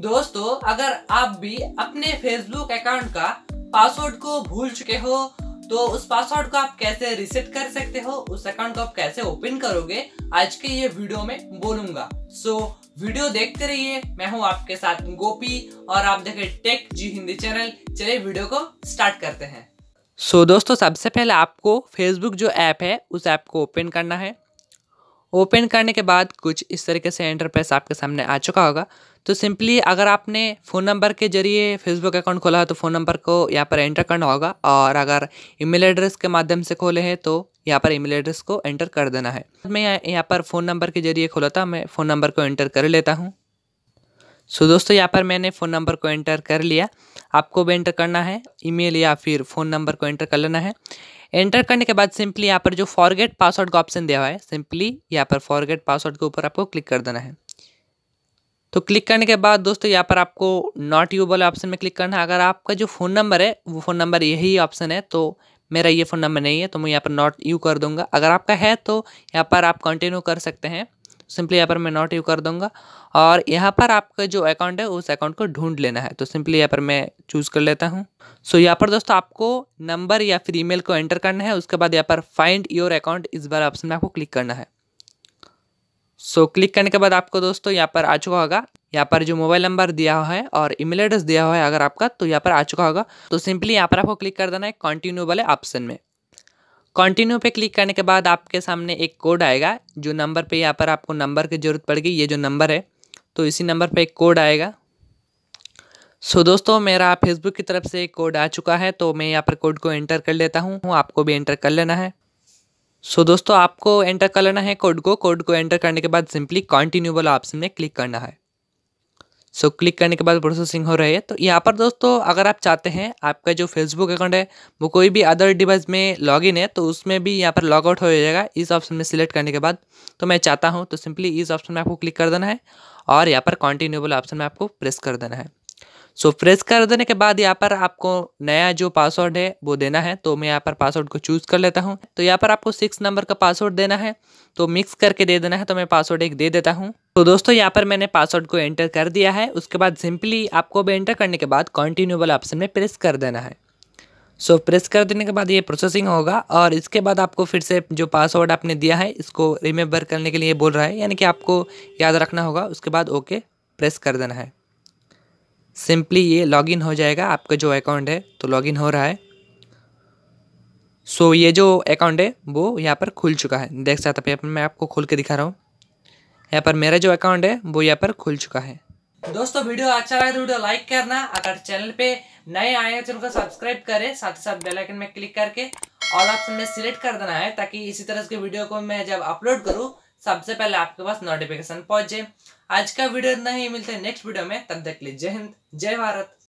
दोस्तों अगर आप भी अपने फेसबुक अकाउंट का पासवर्ड को भूल चुके हो तो उस पासवर्ड को आप कैसे रिसेट कर सकते हो उस अकाउंट को आप कैसे ओपन करोगे आज के ये वीडियो में बोलूंगा सो so, वीडियो देखते रहिए मैं हूँ आपके साथ गोपी और आप देखे टेक जी हिंदी चैनल चलिए वीडियो को स्टार्ट करते हैं सो so, दोस्तों सबसे पहले आपको फेसबुक जो ऐप है उस ऐप को ओपन करना है ओपन करने के बाद कुछ इस तरीके से इंटरफेस आपके सामने आ चुका होगा तो सिंपली अगर आपने फ़ोन नंबर के जरिए फेसबुक अकाउंट खोला है तो फ़ोन नंबर को यहाँ पर एंटर करना होगा और अगर ईमेल एड्रेस के माध्यम से खोले हैं तो यहाँ पर ईमेल एड्रेस को एंटर कर देना है मैं यहाँ पर फ़ोन नंबर के जरिए खोला था मैं फ़ोन नंबर को एंटर कर लेता हूँ सो दोस्तों यहाँ पर मैंने फ़ोन नंबर को एंटर कर लिया आपको भी एंटर करना है ईमेल या फिर फ़ोन नंबर को एंटर कर लेना है एंटर करने के बाद सिंपली यहाँ पर जो फॉरगेट पासवर्ड का ऑप्शन दिया हुआ है सिंपली यहाँ पर फॉरगेट पासवर्ड के ऊपर आपको क्लिक कर देना है तो क्लिक करने के बाद दोस्तों यहाँ पर आपको नॉट यू वाले ऑप्शन में क्लिक करना है अगर आपका जो फ़ोन नंबर है वो फ़ोन नंबर यही ऑप्शन है तो मेरा ये फ़ोन नंबर नहीं है तो मैं यहाँ पर नॉट यू कर दूंगा अगर आपका है तो यहाँ पर आप कंटिन्यू कर सकते हैं सिंपली यहाँ पर मैं नॉट यू कर दूंगा और यहाँ पर आपका जो अकाउंट है उस अकाउंट को ढूंढ लेना है तो सिंपली यहाँ पर मैं चूज़ कर लेता हूँ सो so, यहाँ पर दोस्तों आपको नंबर या फिर ईमेल को एंटर करना है उसके बाद यहाँ पर फाइंड योर अकाउंट इस बार ऑप्शन में आपको क्लिक करना है सो so, क्लिक करने के बाद आपको दोस्तों यहाँ पर आ चुका होगा यहाँ पर जो मोबाइल नंबर दिया हुआ है और ईमेल एड्रेस दिया हुआ है अगर आपका तो यहाँ पर आ चुका होगा तो सिंपली यहाँ पर आपको क्लिक कर देना है कॉन्टिन्यू वाले ऑप्शन में कंटिन्यू पे क्लिक करने के बाद आपके सामने एक कोड आएगा जो नंबर पे यहाँ पर आपको नंबर की ज़रूरत पड़ेगी ये जो नंबर है तो इसी नंबर पे एक कोड आएगा सो so, दोस्तों मेरा फेसबुक की तरफ से एक कोड आ चुका है तो मैं यहाँ पर कोड को एंटर कर लेता हूँ आपको भी एंटर कर लेना है सो so, दोस्तों आपको एंटर कर लेना है कोड को कोड को एंटर करने के बाद सिंपली कॉन्टिन्यू वाला ऑप्शन में क्लिक करना है सो so, क्लिक करने के बाद प्रोसेसिंग हो रही है तो यहाँ पर दोस्तों अगर आप चाहते हैं आपका जो फेसबुक अकाउंट है वो कोई भी अदर डिवाइस में लॉगिन है तो उसमें भी यहाँ पर लॉग आउट हो जाएगा इस ऑप्शन में सिलेक्ट करने के बाद तो मैं चाहता हूँ तो सिंपली इस ऑप्शन में आपको क्लिक कर देना है और यहाँ पर कॉन्टिन्यूबल ऑप्शन में आपको प्रेस कर देना है सो so, प्रेस कर देने के बाद यहाँ पर आपको नया जो पासवर्ड है वो देना है तो मैं यहाँ पर पासवर्ड को चूज़ कर लेता हूँ तो यहाँ पर आपको सिक्स नंबर का पासवर्ड देना है तो मिक्स करके दे देना है तो मैं पासवर्ड एक दे देता हूँ तो दोस्तों यहाँ पर मैंने पासवर्ड को एंटर कर दिया है उसके बाद सिंपली आपको अब एंटर करने के बाद कॉन्टिन्यू वाला ऑप्शन में प्रेस कर देना है सो so, प्रेस कर देने के बाद ये प्रोसेसिंग होगा और इसके बाद आपको फिर से जो पासवर्ड आपने दिया है इसको रिमेंबर करने के लिए बोल रहा है यानी कि आपको याद रखना होगा उसके बाद ओके प्रेस कर देना है सिंपली ये लॉगिन हो जाएगा आपका जो अकाउंट है तो लॉगिन हो रहा है सो so, ये जो अकाउंट है वो यहाँ पर खुल चुका है देख सकते हैं मैं आपको खोल के दिखा रहा हूँ यहाँ पर मेरा जो अकाउंट है वो यहाँ पर खुल चुका है दोस्तों वीडियो अच्छा लगे तो वीडियो लाइक करना अगर चैनल पे नए आए हैं तो उनको सब्सक्राइब करें साथ ही साथ बेलाइकन में क्लिक करके ऑल ऑप्शन में सिलेक्ट कर देना है ताकि इसी तरह के वीडियो को मैं जब अपलोड करूँ सबसे पहले आपके पास नोटिफिकेशन पहुंच जाए आज का वीडियो इतना ही मिलते हैं नेक्स्ट वीडियो में तब तक के लिए जय हिंद जय भारत